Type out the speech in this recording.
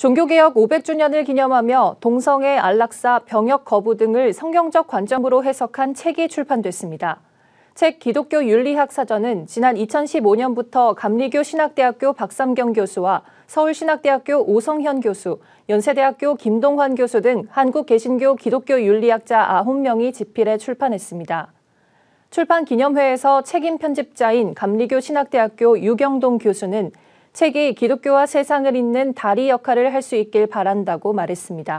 종교개혁 500주년을 기념하며 동성애, 안락사, 병역 거부 등을 성경적 관점으로 해석한 책이 출판됐습니다. 책 기독교 윤리학 사전은 지난 2015년부터 감리교 신학대학교 박삼경 교수와 서울신학대학교 오성현 교수, 연세대학교 김동환 교수 등 한국 개신교 기독교 윤리학자 9명이 집필해 출판했습니다. 출판 기념회에서 책임 편집자인 감리교 신학대학교 유경동 교수는 책이 기독교와 세상을 잇는 다리 역할을 할 수 있길 바란다고 말했습니다.